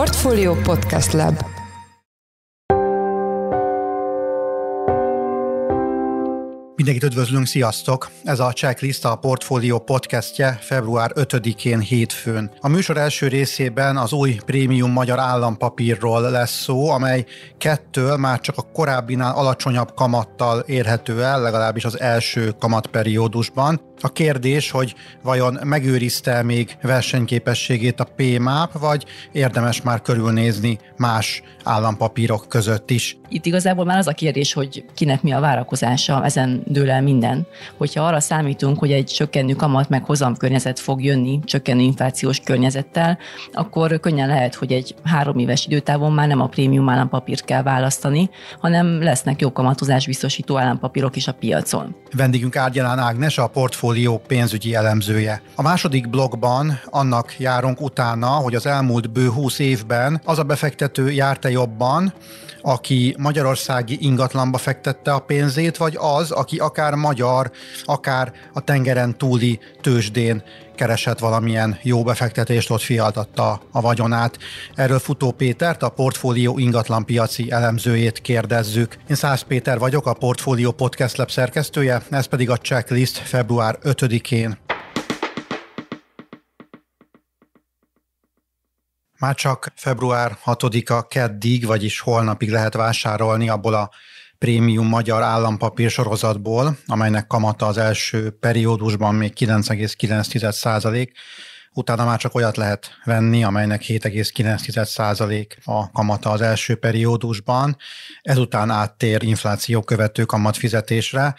Portfolio Podcast Lab Mindenkit üdvözlünk, sziasztok! Ez a Checklist a Portfolio podcastje február 5-én hétfőn. A műsor első részében az új prémium magyar állampapírról lesz szó, amely kettől már csak a korábbinál alacsonyabb kamattal érhető el, legalábbis az első kamatperiódusban. A kérdés, hogy vajon megőrizte még versenyképességét a PMAP, vagy érdemes már körülnézni más állampapírok között is. Itt igazából már az a kérdés, hogy kinek mi a várakozása ezen dől el minden. Hogyha arra számítunk, hogy egy csökkenő kamat meg környezet fog jönni csökkenő inflációs környezettel, akkor könnyen lehet, hogy egy három éves időtávon már nem a prémium állampapírt kell választani, hanem lesznek jó kamatozás biztosító állampapírok is a piacon. Vendégünk Árgyalán Ágnes, a portfólió pénzügyi elemzője. A második blogban annak járunk utána, hogy az elmúlt bő 20 évben az a befektető járta jobban, aki magyarországi ingatlanba fektette a pénzét, vagy az, aki akár magyar, akár a tengeren túli tőzsdén keresett valamilyen jó befektetést, ott fialtatta a vagyonát. Erről Futó Pétert, a portfólió ingatlanpiaci elemzőjét kérdezzük. Én Szász Péter vagyok, a Portfólió Podcast Lab szerkesztője, ez pedig a checklist február 5-én Már csak február 6-a keddig, vagyis holnapig lehet vásárolni abból a prémium magyar állampapír sorozatból, amelynek kamata az első periódusban még 9,9 utána már csak olyat lehet venni, amelynek 7,9% a kamata az első periódusban, ezután áttér infláció követő kamat fizetésre,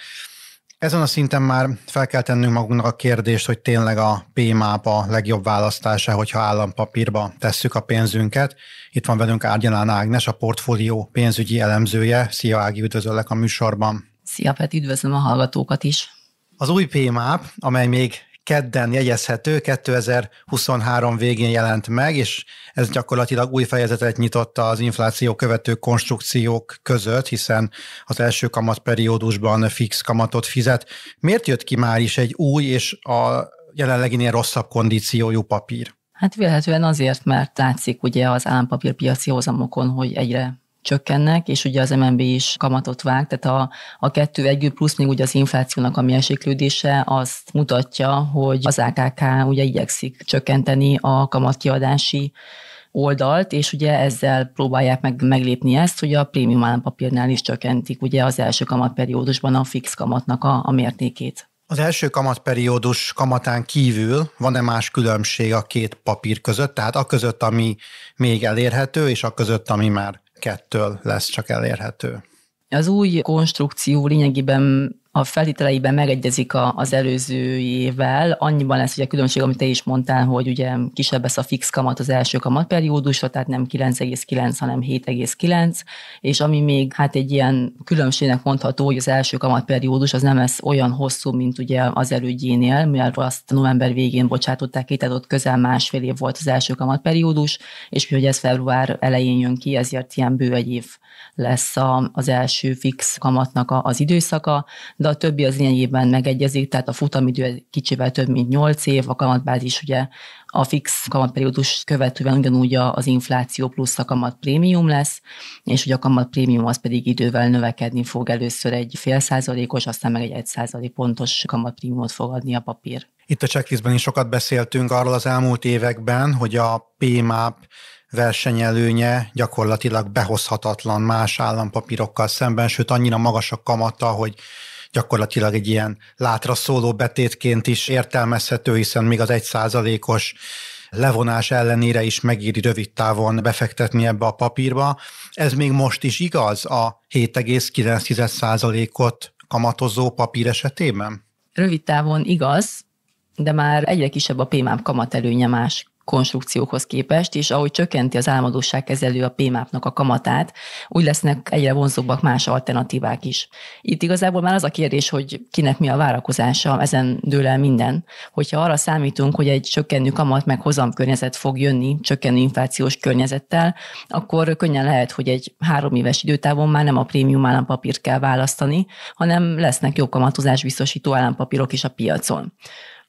ezen a szinten már fel kell tennünk magunknak a kérdést, hogy tényleg a PMAP a legjobb választása, hogyha állampapírba tesszük a pénzünket. Itt van velünk Árgyalán Ágnes, a portfólió pénzügyi elemzője. Szia Ági, üdvözöllek a műsorban. Szia Peti, üdvözlöm a hallgatókat is. Az új PMAP, amely még kedden jegyezhető, 2023 végén jelent meg, és ez gyakorlatilag új fejezetet nyitotta az infláció követő konstrukciók között, hiszen az első kamatperiódusban fix kamatot fizet. Miért jött ki már is egy új és a jelenleginél rosszabb kondíciójú papír? Hát véletlenül azért, mert látszik ugye az állampapírpiaci hozamokon, hogy egyre csökkennek, és ugye az MNB is kamatot vág, tehát a, a kettő együtt plusz még ugye az inflációnak a mérséklődése azt mutatja, hogy az AKK ugye igyekszik csökkenteni a kamatkiadási oldalt, és ugye ezzel próbálják meg meglépni ezt, hogy a prémium állampapírnál is csökkentik ugye az első kamatperiódusban a fix kamatnak a, a mértékét. Az első kamatperiódus kamatán kívül van-e más különbség a két papír között, tehát a között, ami még elérhető, és a között, ami már kettől lesz csak elérhető. Az új konstrukció lényegében a feltételeiben megegyezik a, az előzőjével, annyiban lesz a különbség, amit te is mondtál, hogy ugye kisebb lesz a fix kamat az első kamatperiódusra, tehát nem 9,9, hanem 7,9, és ami még hát egy ilyen különbségnek mondható, hogy az első kamatperiódus az nem lesz olyan hosszú, mint ugye az elődjénél, mivel azt november végén bocsátották ki, tehát ott közel másfél év volt az első kamatperiódus, és hogy ez február elején jön ki, ezért ilyen bő egy év lesz a, az első fix kamatnak a, az időszaka, de a többi az lényegében megegyezik, tehát a futamidő kicsivel több, mint 8 év, a kamatbázis ugye a fix kamatperiódus követően ugyanúgy az infláció plusz a kamat prémium lesz, és ugye a kamat prémium az pedig idővel növekedni fog először egy fél százalékos, aztán meg egy egy százalék pontos kamat prémiumot fog adni a papír. Itt a checklistben is sokat beszéltünk arról az elmúlt években, hogy a PMAP versenyelőnye gyakorlatilag behozhatatlan más állampapírokkal szemben, sőt annyira magas a kamata, hogy gyakorlatilag egy ilyen látra szóló betétként is értelmezhető, hiszen még az egy százalékos levonás ellenére is megéri rövid távon befektetni ebbe a papírba. Ez még most is igaz a 7,9%-ot kamatozó papír esetében? Rövid távon igaz, de már egyre kisebb a kamat előnye más konstrukciókhoz képest, és ahogy csökkenti az kezelő a pmap a kamatát, úgy lesznek egyre vonzóbbak más alternatívák is. Itt igazából már az a kérdés, hogy kinek mi a várakozása, ezen dől el minden. Hogyha arra számítunk, hogy egy csökkenő kamat meg hozam környezet fog jönni, csökkenő inflációs környezettel, akkor könnyen lehet, hogy egy három éves időtávon már nem a prémium állampapírt kell választani, hanem lesznek jó kamatozás biztosító állampapírok is a piacon.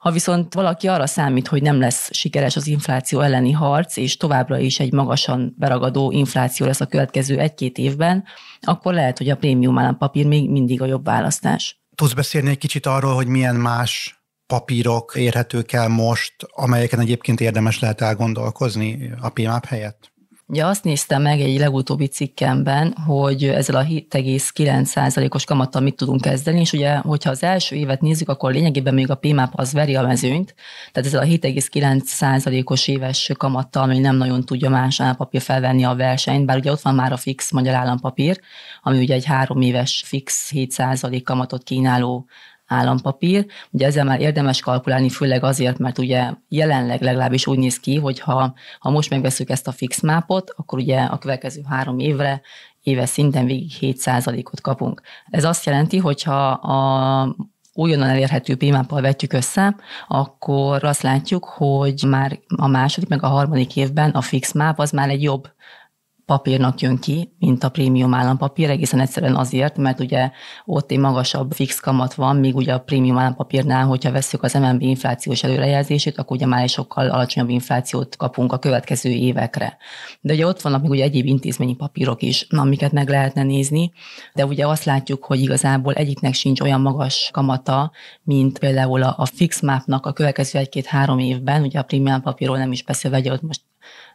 Ha viszont valaki arra számít, hogy nem lesz sikeres az infláció elleni harc, és továbbra is egy magasan beragadó infláció lesz a következő egy-két évben, akkor lehet, hogy a prémium állampapír még mindig a jobb választás. Tudsz beszélni egy kicsit arról, hogy milyen más papírok érhetők el most, amelyeken egyébként érdemes lehet elgondolkozni a PMAP helyett? Ugye azt néztem meg egy legutóbbi cikkemben, hogy ezzel a 7,9%-os kamattal mit tudunk kezdeni, és ugye, hogyha az első évet nézzük, akkor lényegében még a PMAP az veri a mezőnyt, tehát ezzel a 7,9%-os éves kamattal ami nem nagyon tudja más állampapír felvenni a versenyt, bár ugye ott van már a fix magyar állampapír, ami ugye egy három éves fix 7% kamatot kínáló állampapír. Ugye ezzel már érdemes kalkulálni, főleg azért, mert ugye jelenleg legalábbis úgy néz ki, hogy ha, ha most megveszük ezt a fix mápot, akkor ugye a következő három évre éves szinten végig 7%-ot kapunk. Ez azt jelenti, hogyha a újonnan elérhető bémáppal vetjük össze, akkor azt látjuk, hogy már a második, meg a harmadik évben a fix máp az már egy jobb papírnak jön ki, mint a prémium állampapír, egészen egyszerűen azért, mert ugye ott egy magasabb fix kamat van, míg ugye a prémium állampapírnál, hogyha veszük az MNB inflációs előrejelzését, akkor ugye már egy sokkal alacsonyabb inflációt kapunk a következő évekre. De ugye ott vannak még ugye egyéb intézményi papírok is, amiket meg lehetne nézni, de ugye azt látjuk, hogy igazából egyiknek sincs olyan magas kamata, mint például a fix mapnak a következő egy-két-három évben, ugye a prémium papírról nem is beszélve, hogy ott most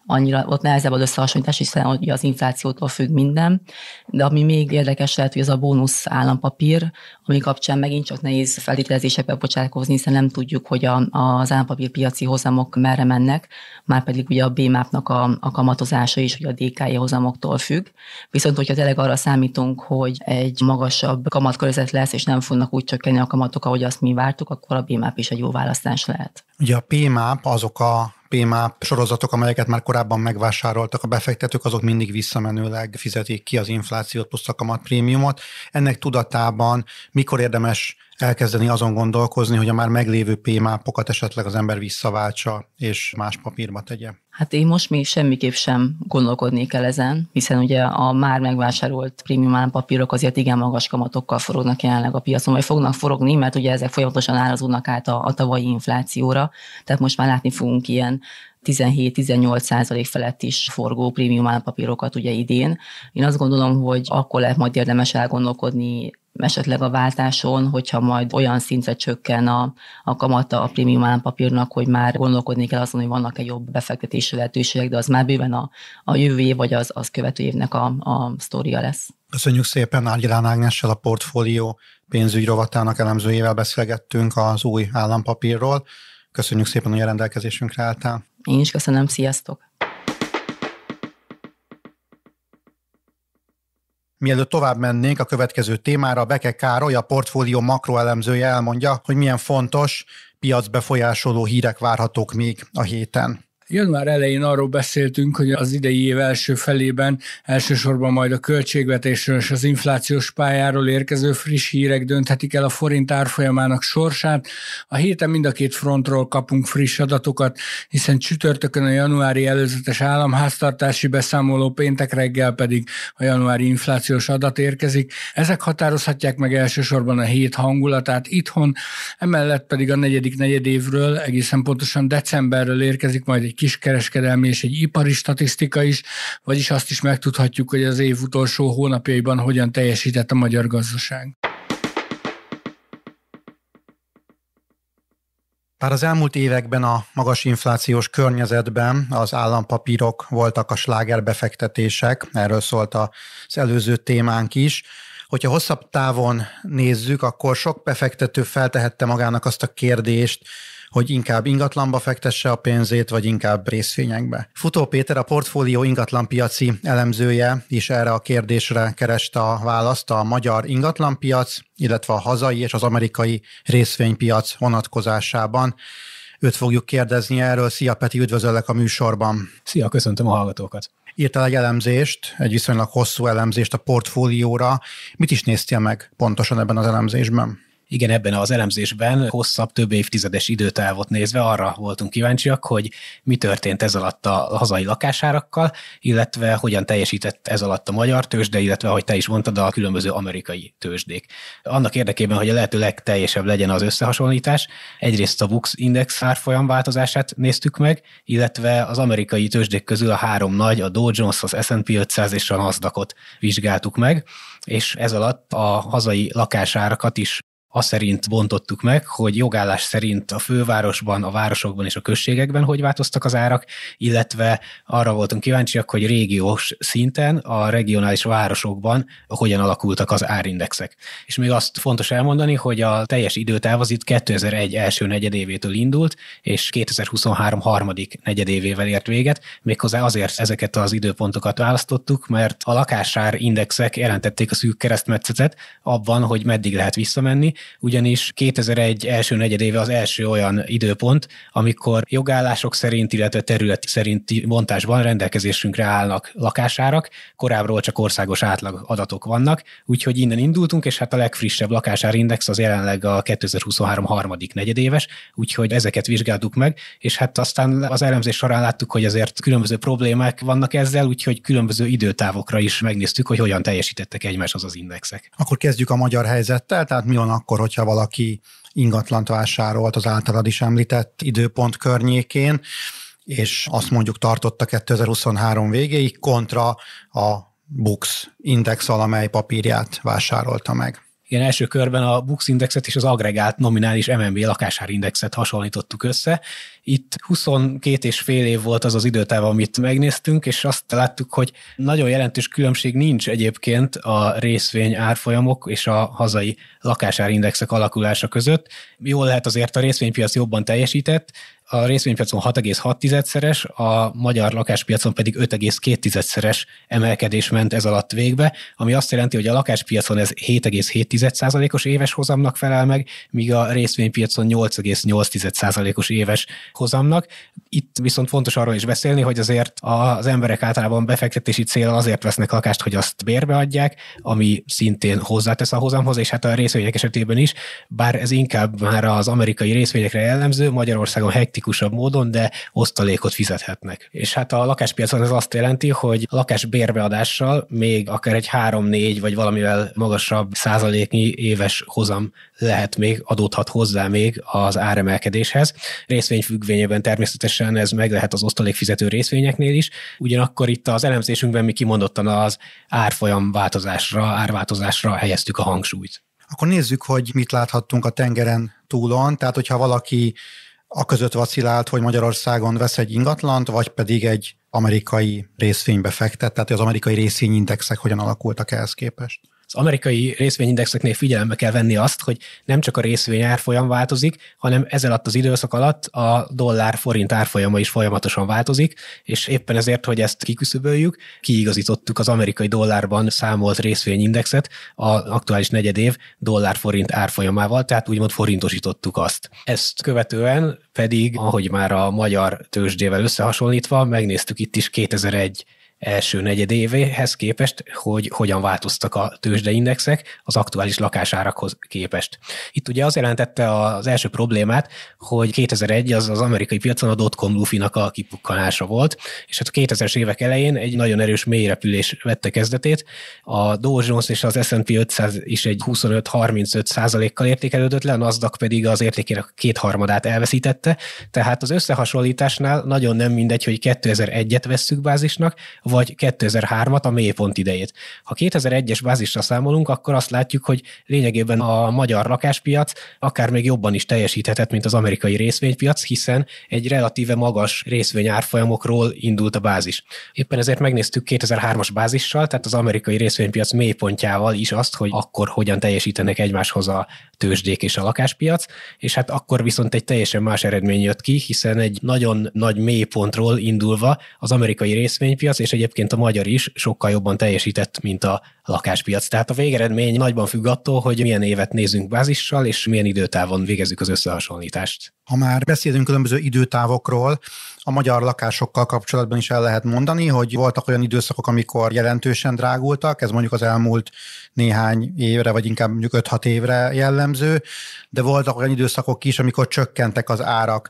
annyira, ott nehezebb az összehasonlítás, hiszen az inflációtól függ minden, de ami még érdekes lehet, hogy ez a bónusz állampapír, ami kapcsán megint csak nehéz feltételezésekbe bocsátkozni, hiszen nem tudjuk, hogy a, az állampapír piaci hozamok merre mennek, már pedig ugye a BMAP-nak a, a kamatozása is, hogy a DKI e hozamoktól függ. Viszont, hogyha tényleg arra számítunk, hogy egy magasabb kamatkörzet lesz, és nem fognak úgy csökkenni a kamatok, ahogy azt mi vártuk, akkor a BMAP is egy jó választás lehet. Ugye a PMAP azok a PMA sorozatok, amelyeket már korábban megvásároltak a befektetők, azok mindig visszamenőleg fizetik ki az inflációt plusz a kamatprémiumot Ennek tudatában mikor érdemes elkezdeni azon gondolkozni, hogy a már meglévő PMA-pokat esetleg az ember visszaváltsa és más papírba tegye? Hát én most még semmiképp sem gondolkodnék el ezen, hiszen ugye a már megvásárolt prémium állampapírok azért igen magas kamatokkal forognak jelenleg a piacon, vagy fognak forogni, mert ugye ezek folyamatosan árazódnak át a, a tavalyi inflációra, tehát most már látni fogunk ilyen 17-18 százalék felett is forgó prémium állampapírokat ugye idén. Én azt gondolom, hogy akkor lehet majd érdemes elgondolkodni esetleg a váltáson, hogyha majd olyan szintre csökken a, a kamata a prémium állampapírnak, hogy már gondolkodni kell azon, hogy vannak-e jobb befektetési lehetőségek, de az már bőven a, a jövő év, vagy az, az követő évnek a, a sztória lesz. Köszönjük szépen Árgyilán Ágnessel a portfólió pénzügy rovatának elemzőjével beszélgettünk az új állampapírról. Köszönjük szépen, hogy a rendelkezésünkre álltál. Én is köszönöm, sziasztok! Mielőtt tovább mennénk a következő témára, Beke Károly, a portfólió makroelemzője elmondja, hogy milyen fontos piacbefolyásoló hírek várhatók még a héten. Január elején arról beszéltünk, hogy az idei év első felében elsősorban majd a költségvetésről és az inflációs pályáról érkező friss hírek dönthetik el a forint árfolyamának sorsát. A héten mind a két frontról kapunk friss adatokat, hiszen csütörtökön a januári előzetes államháztartási beszámoló, péntek reggel pedig a januári inflációs adat érkezik. Ezek határozhatják meg elsősorban a hét hangulatát itthon, emellett pedig a negyedik negyedévről, egészen pontosan decemberről érkezik majd egy kiskereskedelmi és egy ipari statisztika is, vagyis azt is megtudhatjuk, hogy az év utolsó hónapjaiban hogyan teljesített a magyar gazdaság. Bár az elmúlt években a magas inflációs környezetben az állampapírok voltak a slágerbefektetések, erről szólt az előző témánk is, hogyha hosszabb távon nézzük, akkor sok befektető feltehette magának azt a kérdést, hogy inkább ingatlanba fektesse a pénzét, vagy inkább részvényekbe. Futó Péter a portfólió ingatlanpiaci elemzője is erre a kérdésre kereste a választ a magyar ingatlanpiac, illetve a hazai és az amerikai részvénypiac vonatkozásában. Őt fogjuk kérdezni erről. Szia Peti, üdvözöllek a műsorban. Szia, köszöntöm a hallgatókat. Írtál egy elemzést, egy viszonylag hosszú elemzést a portfólióra. Mit is néztél meg pontosan ebben az elemzésben? Igen, ebben az elemzésben hosszabb, több évtizedes időtávot nézve arra voltunk kíváncsiak, hogy mi történt ez alatt a hazai lakásárakkal, illetve hogyan teljesített ez alatt a magyar tőzsde, illetve, ahogy te is mondtad, a különböző amerikai tőzsdék. Annak érdekében, hogy a lehető legteljesebb legyen az összehasonlítás, egyrészt a Bux Index árfolyam változását néztük meg, illetve az amerikai tőzsdék közül a három nagy, a Dow Jones, az S&P 500 és a Nasdaqot vizsgáltuk meg, és ez alatt a hazai lakásárakat is azt szerint bontottuk meg, hogy jogállás szerint a fővárosban, a városokban és a községekben hogy változtak az árak, illetve arra voltunk kíváncsiak, hogy régiós szinten, a regionális városokban hogyan alakultak az árindexek. És még azt fontos elmondani, hogy a teljes időtáv itt 2001 első negyedévétől indult, és 2023 harmadik negyedévével ért véget, méghozzá azért ezeket az időpontokat választottuk, mert a lakásár indexek jelentették a szűk keresztmetszetet abban, hogy meddig lehet visszamenni, ugyanis 2001 első negyedéve az első olyan időpont, amikor jogállások szerint, illetve terület szerinti bontásban rendelkezésünkre állnak lakásárak, korábbról csak országos átlag adatok vannak, úgyhogy innen indultunk, és hát a legfrissebb lakásárindex az jelenleg a 2023 harmadik negyedéves, úgyhogy ezeket vizsgáltuk meg, és hát aztán az elemzés során láttuk, hogy azért különböző problémák vannak ezzel, úgyhogy különböző időtávokra is megnéztük, hogy hogyan teljesítettek egymáshoz az indexek. Akkor kezdjük a magyar helyzettel, tehát mi van akkor akkor, hogyha valaki ingatlant vásárolt az általad is említett időpont környékén, és azt mondjuk tartotta 2023 végéig, kontra a Bux index valamely papírját vásárolta meg ilyen első körben a Bux Indexet és az agregált nominális MNB lakásárindexet hasonlítottuk össze. Itt 22 és fél év volt az az időtáv, amit megnéztünk, és azt láttuk, hogy nagyon jelentős különbség nincs egyébként a részvény árfolyamok és a hazai lakásárindexek alakulása között. Jól lehet azért a részvénypiac jobban teljesített, a részvénypiacon 6,6-szeres, a magyar lakáspiacon pedig 5,2-szeres emelkedés ment ez alatt végbe, ami azt jelenti, hogy a lakáspiacon ez 7,7%-os éves hozamnak felel meg, míg a részvénypiacon 8,8%-os éves hozamnak. Itt viszont fontos arról is beszélni, hogy azért az emberek általában befektetési célra azért vesznek lakást, hogy azt bérbe adják, ami szintén hozzátesz a hozamhoz, és hát a részvények esetében is, bár ez inkább már az amerikai részvényekre jellemző, Magyarországon hektikus praktikusabb módon, de osztalékot fizethetnek. És hát a lakáspiacon ez azt jelenti, hogy a lakás bérbeadással még akár egy 3-4 vagy valamivel magasabb százaléknyi éves hozam lehet még, adódhat hozzá még az áremelkedéshez. Részvény függvényében természetesen ez meg lehet az osztalékfizető részvényeknél is, ugyanakkor itt az elemzésünkben mi kimondottan az árfolyam változásra, árváltozásra helyeztük a hangsúlyt. Akkor nézzük, hogy mit láthattunk a tengeren túlon. Tehát, hogyha valaki a között vacilált, hogy Magyarországon vesz egy ingatlant, vagy pedig egy amerikai részvénybe fektet, tehát az amerikai részvényindexek hogyan alakultak ehhez képest az amerikai részvényindexeknél figyelembe kell venni azt, hogy nem csak a részvény árfolyam változik, hanem ezzel alatt az időszak alatt a dollár-forint árfolyama is folyamatosan változik, és éppen ezért, hogy ezt kiküszöböljük, kiigazítottuk az amerikai dollárban számolt részvényindexet a aktuális negyed év dollár-forint árfolyamával, tehát úgymond forintosítottuk azt. Ezt követően pedig, ahogy már a magyar tőzsdével összehasonlítva, megnéztük itt is 2001 első negyedévéhez képest, hogy hogyan változtak a tőzsdeindexek az aktuális lakásárakhoz képest. Itt ugye az jelentette az első problémát, hogy 2001 az az amerikai piacon a dotcom lufinak a kipukkanása volt, és hát a 2000-es évek elején egy nagyon erős mélyrepülés vette kezdetét. A Dow Jones és az S&P 500 is egy 25-35 százalékkal értékelődött le, a NASDAQ pedig az értékének kétharmadát elveszítette, tehát az összehasonlításnál nagyon nem mindegy, hogy 2001-et vesszük bázisnak, vagy 2003-at, a mélypont idejét. Ha 2001-es bázisra számolunk, akkor azt látjuk, hogy lényegében a magyar lakáspiac akár még jobban is teljesíthetett, mint az amerikai részvénypiac, hiszen egy relatíve magas részvényárfolyamokról indult a bázis. Éppen ezért megnéztük 2003-as bázissal, tehát az amerikai részvénypiac mélypontjával is azt, hogy akkor hogyan teljesítenek egymáshoz a tőzsdék és a lakáspiac, és hát akkor viszont egy teljesen más eredmény jött ki, hiszen egy nagyon nagy mélypontról indulva az amerikai részvénypiac és egy egyébként a magyar is sokkal jobban teljesített, mint a lakáspiac. Tehát a végeredmény nagyban függ attól, hogy milyen évet nézünk bázissal, és milyen időtávon végezzük az összehasonlítást. Ha már beszélünk különböző időtávokról, a magyar lakásokkal kapcsolatban is el lehet mondani, hogy voltak olyan időszakok, amikor jelentősen drágultak, ez mondjuk az elmúlt néhány évre, vagy inkább mondjuk 5-6 évre jellemző, de voltak olyan időszakok is, amikor csökkentek az árak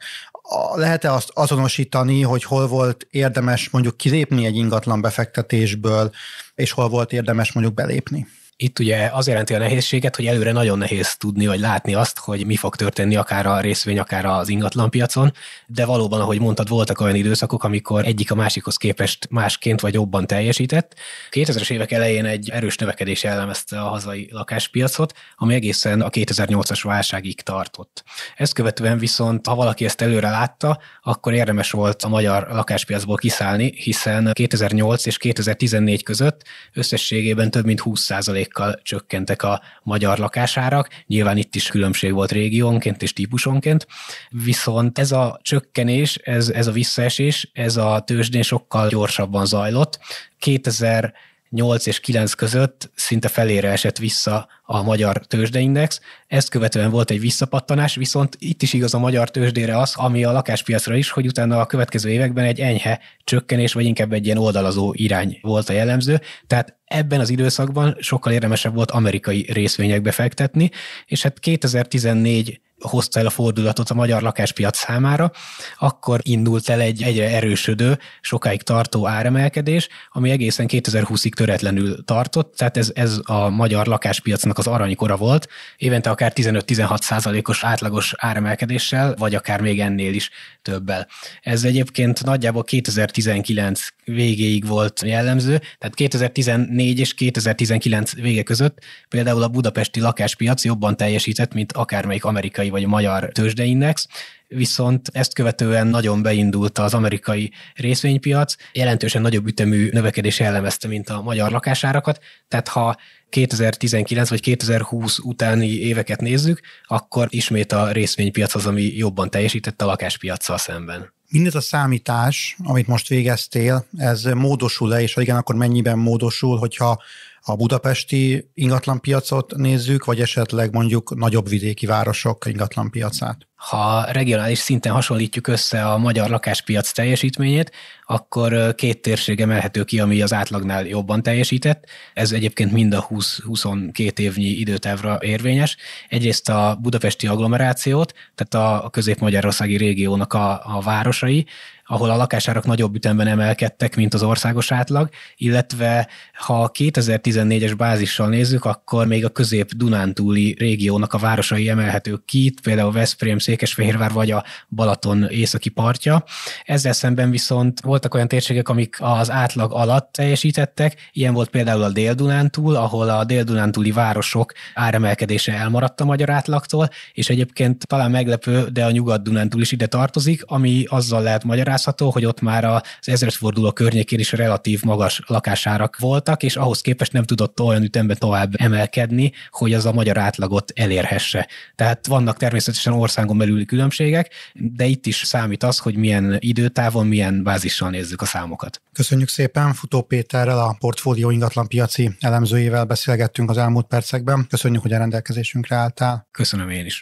lehet-e azt azonosítani, hogy hol volt érdemes mondjuk kilépni egy ingatlan befektetésből, és hol volt érdemes mondjuk belépni? Itt ugye az jelenti a nehézséget, hogy előre nagyon nehéz tudni, vagy látni azt, hogy mi fog történni akár a részvény, akár az ingatlan piacon, de valóban, ahogy mondtad, voltak olyan időszakok, amikor egyik a másikhoz képest másként vagy jobban teljesített. 2000-es évek elején egy erős növekedés jellemezte a hazai lakáspiacot, ami egészen a 2008-as válságig tartott. Ezt követően viszont, ha valaki ezt előre látta, akkor érdemes volt a magyar lakáspiacból kiszállni, hiszen 2008 és 2014 között összességében több mint 20 kal csökkentek a magyar lakásárak. Nyilván itt is különbség volt régiónként és típusonként, viszont ez a csökkenés, ez, ez a visszaesés, ez a tőzsdén sokkal gyorsabban zajlott. 2000 8 és 9 között szinte felére esett vissza a magyar tőzsdeindex. Ezt követően volt egy visszapattanás, viszont itt is igaz a magyar tőzsdére az, ami a lakáspiacra is, hogy utána a következő években egy enyhe csökkenés, vagy inkább egy ilyen oldalazó irány volt a jellemző. Tehát ebben az időszakban sokkal érdemesebb volt amerikai részvényekbe fektetni, és hát 2014 hozta el a fordulatot a magyar lakáspiac számára, akkor indult el egy egyre erősödő, sokáig tartó áremelkedés, ami egészen 2020-ig töretlenül tartott, tehát ez, ez a magyar lakáspiacnak áraknak az aranykora volt, évente akár 15-16 százalékos átlagos áremelkedéssel, vagy akár még ennél is többel. Ez egyébként nagyjából 2019 végéig volt jellemző, tehát 2014 és 2019 vége között például a budapesti lakáspiac jobban teljesített, mint akármelyik amerikai vagy magyar tőzsdeindex, viszont ezt követően nagyon beindult az amerikai részvénypiac, jelentősen nagyobb ütemű növekedés jellemezte, mint a magyar lakásárakat, tehát ha 2019 vagy 2020 utáni éveket nézzük, akkor ismét a részvénypiac az, ami jobban teljesített a lakáspiacsal szemben. Mindez a számítás, amit most végeztél, ez módosul-e, és ha igen, akkor mennyiben módosul, hogyha a budapesti ingatlanpiacot nézzük, vagy esetleg mondjuk nagyobb vidéki városok ingatlanpiacát? Ha regionális szinten hasonlítjuk össze a magyar lakáspiac teljesítményét, akkor két térség emelhető ki, ami az átlagnál jobban teljesített. Ez egyébként mind a 20-22 évnyi időtávra érvényes. Egyrészt a budapesti agglomerációt, tehát a közép-magyarországi régiónak a, a városai, ahol a lakásárak nagyobb ütemben emelkedtek, mint az országos átlag, illetve ha 2014-es bázissal nézzük, akkor még a közép-dunántúli régiónak a városai emelhetők ki, például Veszprém, Székesfehérvár vagy a Balaton északi partja. Ezzel szemben viszont voltak olyan térségek, amik az átlag alatt teljesítettek, ilyen volt például a Dél-Dunántúl, ahol a Dél-Dunántúli városok áremelkedése elmaradt a magyar átlagtól, és egyébként talán meglepő, de a Nyugat-Dunántúl is ide tartozik, ami azzal lehet magyarázni, magyarázható, hogy ott már az ezredforduló környékén is relatív magas lakásárak voltak, és ahhoz képest nem tudott olyan ütemben tovább emelkedni, hogy az a magyar átlagot elérhesse. Tehát vannak természetesen országon belüli különbségek, de itt is számít az, hogy milyen időtávon, milyen bázissal nézzük a számokat. Köszönjük szépen, Futó Péterrel, a portfólió ingatlanpiaci elemzőjével beszélgettünk az elmúlt percekben. Köszönjük, hogy a rendelkezésünkre álltál. Köszönöm én is.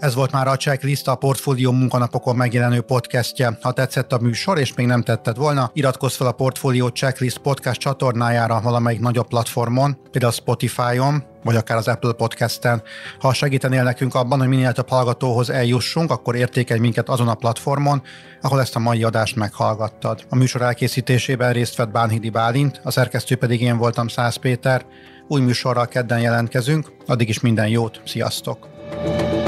Ez volt már a Checklist a Portfólió munkanapokon megjelenő podcastje. Ha tetszett a műsor és még nem tetted volna, iratkozz fel a Portfólió Checklist podcast csatornájára valamelyik nagyobb platformon, például Spotify-on, vagy akár az Apple Podcast-en. Ha segítenél nekünk abban, hogy minél több hallgatóhoz eljussunk, akkor értékelj minket azon a platformon, ahol ezt a mai adást meghallgattad. A műsor elkészítésében részt vett Bánhidi Bálint, a szerkesztő pedig én voltam Szász Péter. Új műsorral kedden jelentkezünk, addig is minden jót, sziasztok! thank you